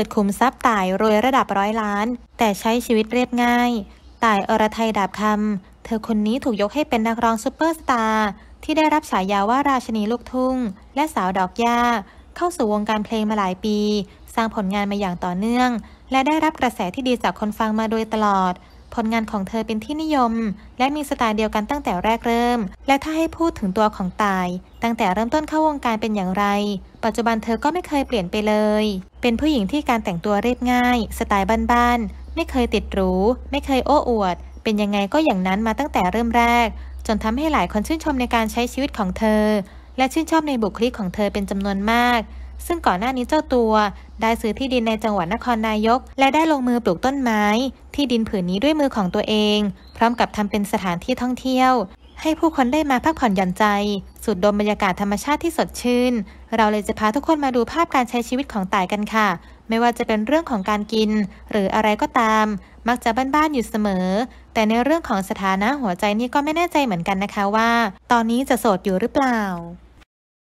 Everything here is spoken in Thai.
ิดขุมทรัพย์ตายรวยระดับร้อยล้าน แต่ใช้ชีวิตเรียบง่าย ตายอรไทยดาบคำ เธอคนนี้ถูกยกให้เป็นนักร้องซูเปอร์สตาร์ที่ได้รับฉายาว่าราชนีลูกทุ่ง และสาวดอกยาเข้าสู่วงการเพลงมาหลายปี สร้างผลงานมาอย่างต่อเนื่อง และได้รับกระแสที่ดีจากคนฟังมาโดยตลอดผลงานของเธอเป็นที่นิยม และมีสไตล์เดียวกันตั้งแต่แรกเริ่ม และถ้าให้พูดถึงตัวของตาย ตั้งแต่เริ่มต้นเข้าวงการเป็นอย่างไร ปัจจุบันเธอก็ไม่เคยเปลี่ยนไปเลย เป็นผู้หญิงที่การแต่งตัวเรียบง่าย สไตล์บ้านๆไม่เคยติดหรูไม่เคยโอ้อวด เป็นยังไงก็อย่างนั้นมาตั้งแต่เริ่มแรก จนทำให้หลายคนชื่นชมในการใช้ชีวิตของเธอและชื่นชอบในบุคลิกของเธอเป็นจำนวนมาก ซึ่งก่อนหน้านี้เจ้าตัว ได้ซื้อที่ดินในจังหวัดนครนายก และได้ลงมือปลูกต้นไม้ ที่ดินผืนนี้ด้วยมือของตัวเอง พร้อมกับทำเป็นสถานที่ท่องเที่ยว ให้ผู้คนได้มาพักผ่อนหย่อนใจสูดดมบรรยากาศธรรมชาติที่สดชื่น เราเลยจะพาทุกคนมาดูภาพการใช้ชีวิตของต่ายกันค่ะ ไม่ว่าจะเป็นเรื่องของการกิน หรืออะไรก็ตาม มักจะบ้านๆอยู่เสมอ แต่ในเรื่องของสถานะหัวใจนี่ก็ไม่แน่ใจเหมือนกันนะคะว่า ตอนนี้จะโสดอยู่หรือเปล่า